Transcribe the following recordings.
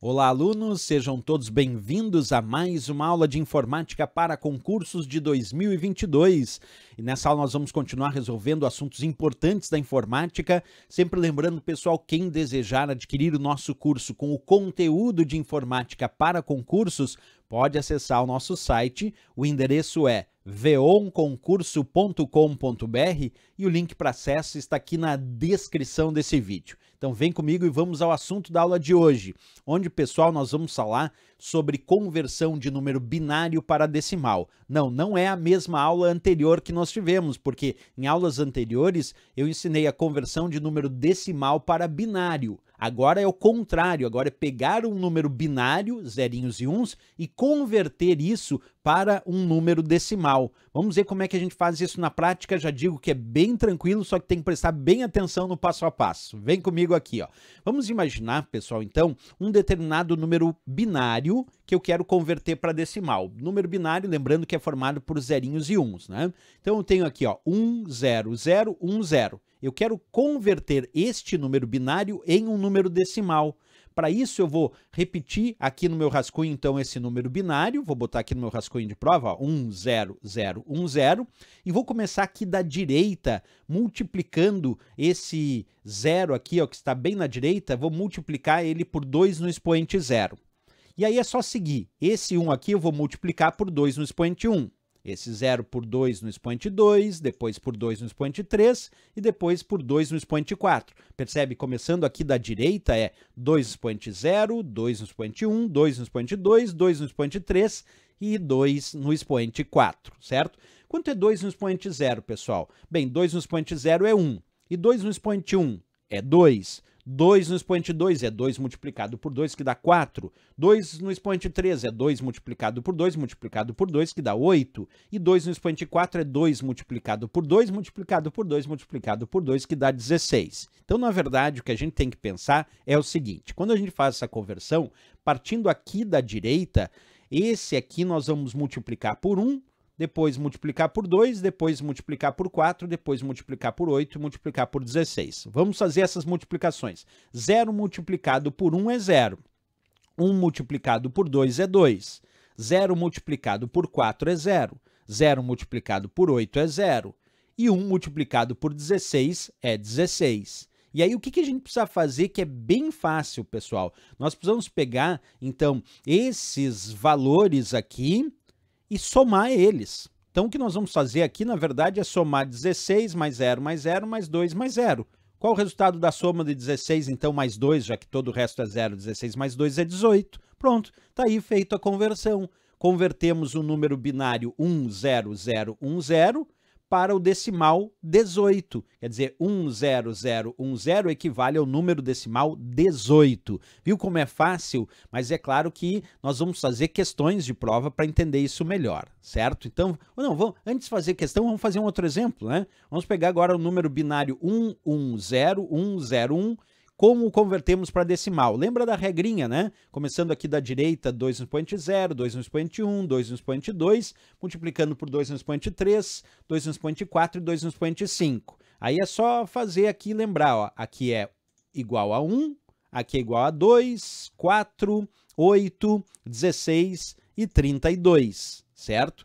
Olá, alunos, sejam todos bem-vindos a mais uma aula de informática para concursos de 2022. E nessa aula nós vamos continuar resolvendo assuntos importantes da informática, sempre lembrando, pessoal, quem desejar adquirir o nosso curso com o conteúdo de informática para concursos, pode acessar o nosso site. O endereço é veonconcurso.com.br e o link para acesso está aqui na descrição desse vídeo. Então vem comigo e vamos ao assunto da aula de hoje, onde, pessoal, nós vamos falar sobre conversão de número binário para decimal. Não, não é a mesma aula anterior que nós tivemos, porque em aulas anteriores eu ensinei a conversão de número decimal para binário. Agora é o contrário, agora é pegar um número binário, zerinhos e uns, e converter isso para um número decimal. Vamos ver como é que a gente faz isso na prática, já digo que é bem tranquilo, só que tem que prestar bem atenção no passo a passo. Vem comigo aqui, ó. Vamos imaginar, pessoal, então, um determinado número binário que eu quero converter para decimal. Número binário, lembrando que é formado por zerinhos e uns, né? Então eu tenho aqui, ó, 1, 0, 0, 1, 0. Eu quero converter este número binário em um número decimal. Para isso, eu vou repetir aqui no meu rascunho, então, esse número binário. Vou botar aqui no meu rascunho de prova, 10010. E vou começar aqui da direita, multiplicando esse zero aqui, ó, que está bem na direita. Vou multiplicar ele por 2 no expoente zero. E aí é só seguir. Esse 1 aqui eu vou multiplicar por 2 no expoente 1. Esse 0 por 2 no expoente 2, depois por 2 no expoente 3 e depois por 2 no expoente 4. Percebe? Começando aqui da direita é 2 no expoente 0, 2 no expoente 1, 2 no expoente 2, 2 no expoente 3 e 2 no expoente 4, certo? Quanto é 2 no expoente 0, pessoal? Bem, 2 no expoente 0 é 1 e 2 no expoente 1 é 2. 2 no expoente 2 é 2 multiplicado por 2, que dá 4. 2 no expoente 3 é 2 multiplicado por 2 multiplicado por 2, que dá 8. E 2 no expoente 4 é 2 multiplicado por 2 multiplicado por 2 multiplicado por 2, que dá 16. Então, na verdade, o que a gente tem que pensar é o seguinte: quando a gente faz essa conversão, partindo aqui da direita, esse aqui nós vamos multiplicar por 1 depois multiplicar por 2, depois multiplicar por 4, depois multiplicar por 8 e multiplicar por 16. Vamos fazer essas multiplicações. 0 multiplicado por 1 um é 0. 1 multiplicado por 2 é 2. 0 multiplicado por 4 é 0. 0 multiplicado por 8 é 0. E 1 multiplicado por 16 é 16. E aí, o que a gente precisa fazer que é bem fácil, pessoal? Nós precisamos pegar, então, esses valores aqui e somar eles. Então o que nós vamos fazer aqui, na verdade, é somar 16 mais 0 mais 0 mais 2 mais 0. Qual o resultado da soma de 16, então, mais 2, já que todo o resto é 0, 16 mais 2 é 18. Pronto, está aí feita a conversão. Convertemos o número binário 1001010 para o decimal 18. Quer dizer, 10010 equivale ao número decimal 18. Viu como é fácil? Mas é claro que nós vamos fazer questões de prova para entender isso melhor, certo? Então, não, vamos, antes de fazer questão, vamos fazer um outro exemplo, né? Vamos pegar agora o número binário 110101 como convertemos para decimal. Lembra da regrinha, né? Começando aqui da direita, 2 no expoente 0, 2 no expoente 1, 2 no expoente 2, multiplicando por 2 no expoente 3, 2 no expoente 4 e 2 no expoente 5. Aí é só fazer aqui e lembrar, ó, aqui é igual a 1, aqui é igual a 2, 4, 8, 16 e 32, certo?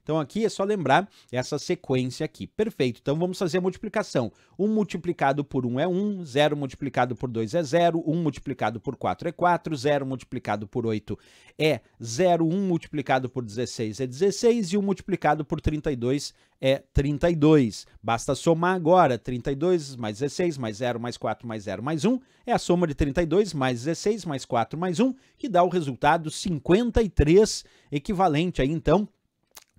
Então aqui é só lembrar essa sequência aqui. Perfeito, então vamos fazer a multiplicação. 1 multiplicado por 1 é 1, 0 multiplicado por 2 é 0, 1 multiplicado por 4 é 4, 0 multiplicado por 8 é 0, 1 multiplicado por 16 é 16 e 1 multiplicado por 32 é 32. Basta somar agora 32 mais 16 mais 0 mais 4 mais 0 mais 1 é a soma de 32 mais 16 mais 4 mais 1 que dá o resultado 53 equivalente aí então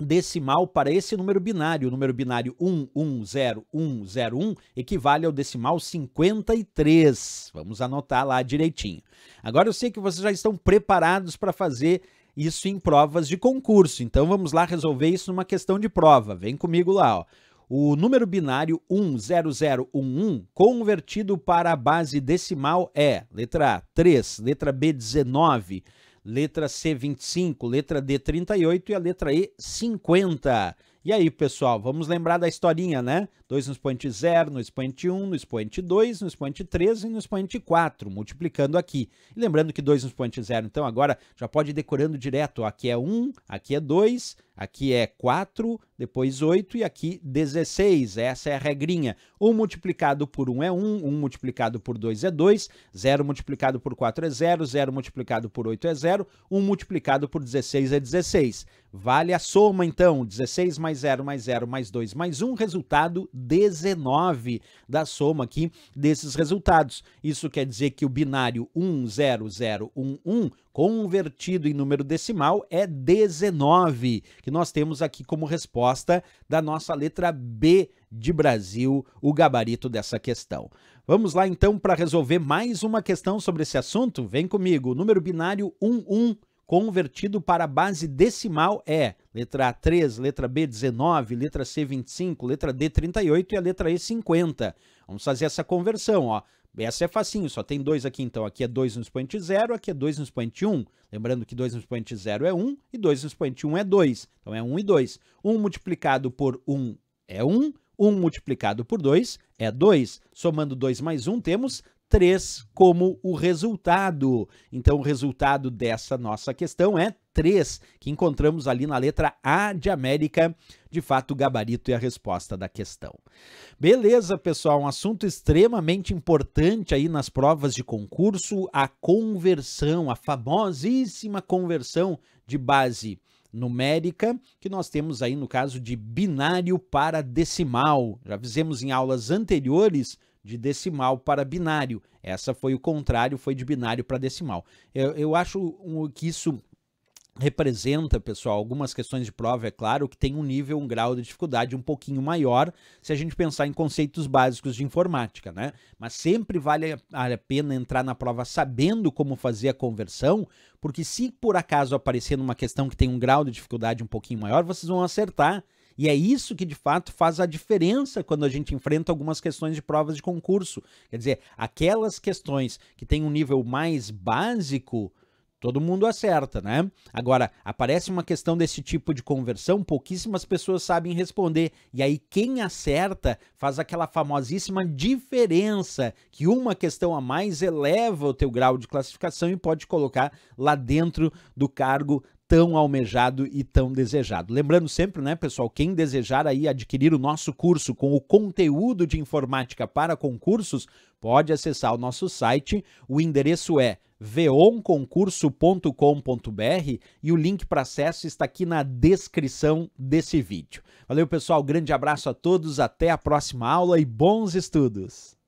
decimal para esse número binário. O número binário 110101 equivale ao decimal 53. Vamos anotar lá direitinho. Agora eu sei que vocês já estão preparados para fazer isso em provas de concurso. Então vamos lá resolver isso numa questão de prova. Vem comigo lá, ó. O número binário 10011 convertido para a base decimal é letra A 3, letra B 19, letra C 25, letra D 38 e a letra E 50. E aí, pessoal, vamos lembrar da historinha, né? 2 no expoente 0, no expoente 1, no expoente 2, no expoente 3 e no expoente 4, multiplicando aqui. E lembrando que 2 no expoente 0, então agora já pode ir decorando direto. Aqui é 1, aqui é 2, Aqui é 4, depois 8 e aqui 16. Essa é a regrinha. 1 multiplicado por 1 é 1, 1 multiplicado por 2 é 2, 0 multiplicado por 4 é 0, 0 multiplicado por 8 é 0, 1 multiplicado por 16 é 16. Vale a soma, então. 16 mais 0 mais 0 mais 2 mais 1, resultado 19 da soma aqui desses resultados. Isso quer dizer que o binário 1, 0, 0, 1, 1 convertido em número decimal é 19, que nós temos aqui como resposta da nossa letra B de Brasil, o gabarito dessa questão. Vamos lá então para resolver mais uma questão sobre esse assunto? Vem comigo. O número binário 11 convertido para base decimal é letra A 3, letra B 19, letra C 25, letra D 38 e a letra E 50. Vamos fazer essa conversão, ó. Essa é facinho, só tem dois aqui então. Aqui é 2 no expoente 0, aqui é 2 no expoente 1. Um. Lembrando que 2 no expoente 0 é 1 um, e 2 no expoente 1 um é 2. Então é 1 um e 2. 1 um multiplicado por 1 um é 1, um, 1 um multiplicado por 2 é 2. Somando 2 mais 1 um, temos 3 como o resultado. Então, o resultado dessa nossa questão é 3, que encontramos ali na letra A de América. De fato, o gabarito e a resposta da questão. Beleza, pessoal, um assunto extremamente importante aí nas provas de concurso, a conversão, a famosíssima conversão de base numérica, que nós temos aí no caso de binário para decimal. Já fizemos em aulas anteriores de decimal para binário. Essa foi o contrário, foi de binário para decimal. Eu, eu acho que isso representa, pessoal, algumas questões de prova, é claro, que tem um nível, um grau de dificuldade um pouquinho maior se a gente pensar em conceitos básicos de informática, né? Mas sempre vale a pena entrar na prova sabendo como fazer a conversão, porque se por acaso aparecer numa questão que tem um grau de dificuldade um pouquinho maior, vocês vão acertar e é isso que de fato faz a diferença quando a gente enfrenta algumas questões de provas de concurso. Quer dizer, aquelas questões que têm um nível mais básico, todo mundo acerta, né? Agora, aparece uma questão desse tipo de conversão, pouquíssimas pessoas sabem responder. E aí, quem acerta faz aquela famosíssima diferença que uma questão a mais eleva o teu grau de classificação e pode colocar lá dentro do cargo tão almejado e tão desejado. Lembrando sempre, né, pessoal, quem desejar aí adquirir o nosso curso com o conteúdo de informática para concursos, pode acessar o nosso site. O endereço é veonconcurso.com.br e o link para acesso está aqui na descrição desse vídeo. Valeu, pessoal, grande abraço a todos, até a próxima aula e bons estudos.